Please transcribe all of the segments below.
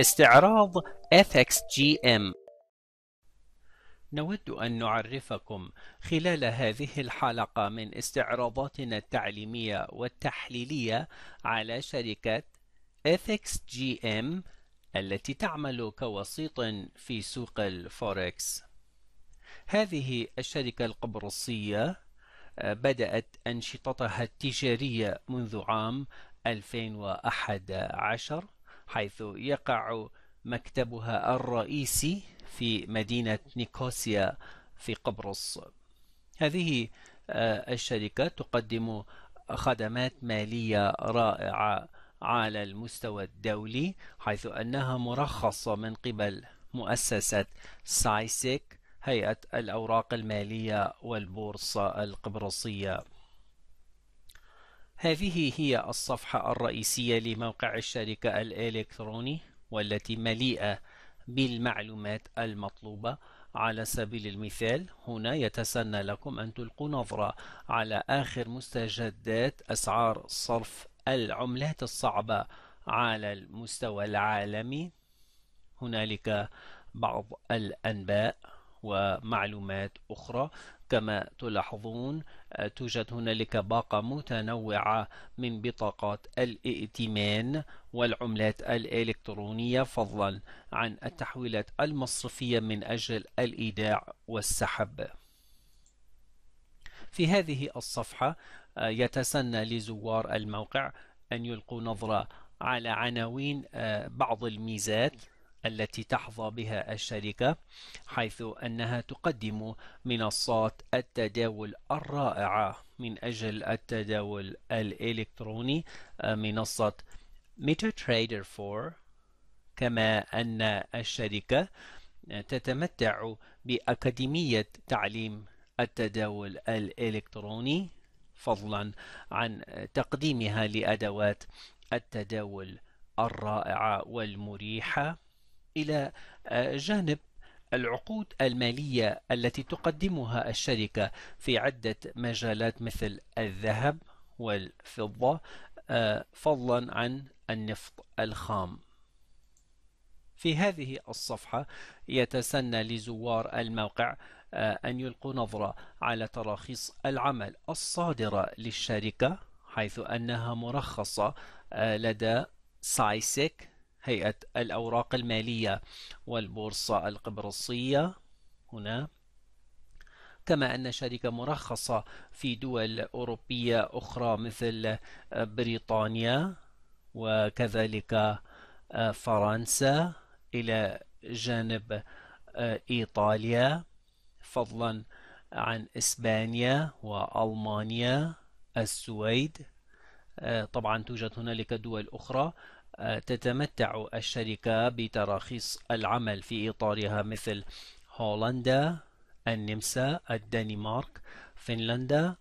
استعراض FXGM نود أن نعرفكم خلال هذه الحلقة من استعراضاتنا التعليمية والتحليلية على شركة FXGM التي تعمل كوسيط في سوق الفوركس هذه الشركة القبرصية آه، بدأت أنشطتها التجارية منذ عام 2011 حيث يقع مكتبها الرئيسي في مدينة نيكوسيا في قبرص هذه آه، الشركة تقدم خدمات مالية رائعة على المستوى الدولي حيث أنها مرخصة من قبل مؤسسة سايسك هيئة الأوراق المالية والبورصة القبرصية هذه هي الصفحة الرئيسية لموقع الشركة الإلكتروني والتي مليئة بالمعلومات المطلوبة على سبيل المثال هنا يتسنى لكم أن تلقوا نظرة على آخر مستجدات أسعار صرف العملات الصعبة على المستوى العالمي هنالك بعض الأنباء ومعلومات أخرى كما تلاحظون آه، توجد هنالك باقة متنوعة من بطاقات الائتمان والعملات الإلكترونية فضلا عن التحويلات المصرفية من أجل الإيداع والسحب في هذه الصفحة آه، يتسنى لزوار الموقع أن يلقوا نظرة على عناوين آه، بعض الميزات التي تحظى بها الشركة حيث أنها تقدم منصات التداول الرائعة من أجل التداول الإلكتروني آه، منصة MetaTrader 4 كما أن الشركة تتمتع بأكاديمية تعليم التداول الإلكتروني فضلا عن تقديمها لأدوات التداول الرائعة والمريحة إلى آه، جانب العقود المالية التي تقدمها الشركة في عدة مجالات مثل الذهب والفضة آه، فضلا عن النفط الخام في هذه الصفحة يتسنى لزوار الموقع آه، أن يلقوا نظرة على تراخيص العمل الصادرة للشركة حيث أنها مرخصة لدى سايسك هيئة الأوراق المالية والبورصة القبرصية هنا كما أن شركة مرخصة في دول أوروبية أخرى مثل بريطانيا وكذلك آه، فرنسا إلى جانب آه، إيطاليا فضلا عن إسبانيا وألمانيا السويد آه، طبعا توجد هنالك دول أخرى تتمتع الشركة بتراخيص العمل في إطارها مثل هولندا النمسا الدنمارك فنلندا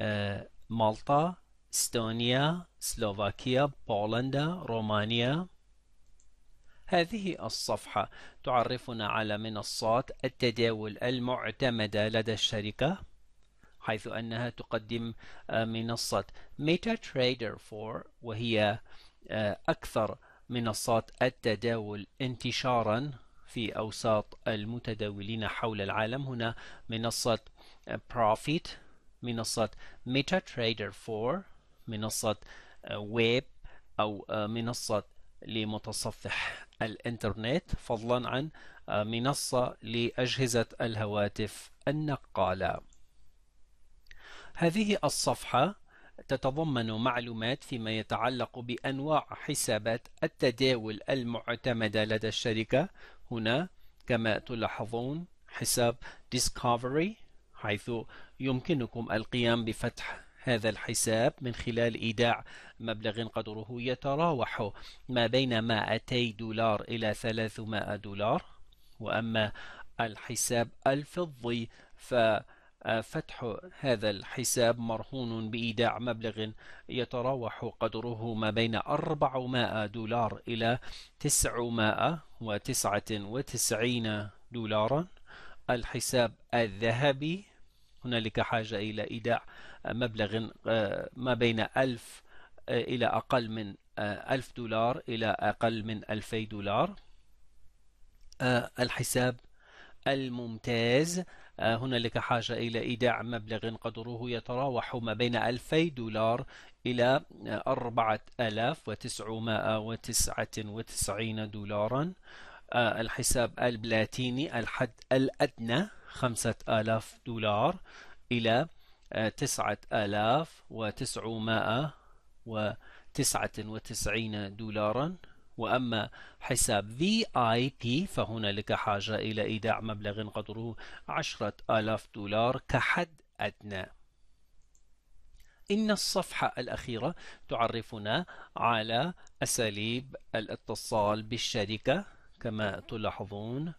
آه، مالطا استونيا سلوفاكيا بولندا رومانيا هذه الصفحة تعرفنا على منصات التداول المعتمدة لدى الشركة حيث أنها تقدم آه، منصة ميتا تريدر 4 وهي آه، أكثر منصات التداول انتشارا في أوساط المتداولين حول العالم هنا منصة Profit منصة ميتا تريدر 4 منصة ويب أو آه، منصة لمتصفح الإنترنت فضلا عن آه، منصة لأجهزة الهواتف النقالة هذه الصفحة تتضمن معلومات فيما يتعلق بأنواع حسابات التداول المعتمدة لدى الشركة هنا كما تلاحظون حساب Discovery حيث يمكنكم القيام بفتح هذا الحساب من خلال إيداع مبلغ قدره يتراوح ما بين 200 دولار إلى 300 دولار وأما الحساب الفضي ف فتح هذا الحساب مرهون بإيداع مبلغ يتراوح قدره ما بين 400 دولار إلى 999 دولارا الحساب الذهبي هنالك حاجة إلى إيداع مبلغ آه، ما بين 1000 آه، إلى أقل من 1000 آه، دولار إلى أقل من 2000 دولار الحساب الممتاز آه، هنالك حاجة إلى إيداع مبلغ قدره يتراوح ما بين 2000 دولار إلى 4999 دولارا آه، الحساب البلاتيني الحد الأدنى 5000 دولار إلى 9999 آه، دولارا وأما حساب VIP فهنالك حاجة إلى إيداع مبلغ قدره عشرة آلاف دولار كحد أدنى إن الصفحة الأخيرة تعرفنا على أساليب الاتصال بالشركة كما تلاحظون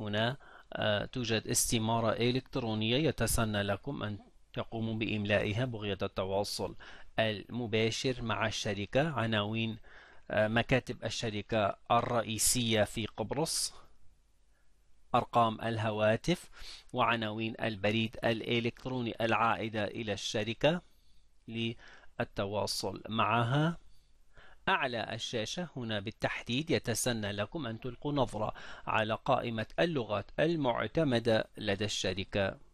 هنا آه، توجد استمارة إلكترونية يتسنى لكم أن تقوموا بإملائها بغية التواصل المباشر مع الشركة عناوين آه، مكاتب الشركة الرئيسية في قبرص أرقام الهواتف وعناوين البريد الإلكتروني العائدة إلى الشركة للتواصل معها أعلى الشاشة هنا بالتحديد يتسنى لكم أن تلقوا نظرة على قائمة اللغات المعتمدة لدى الشركة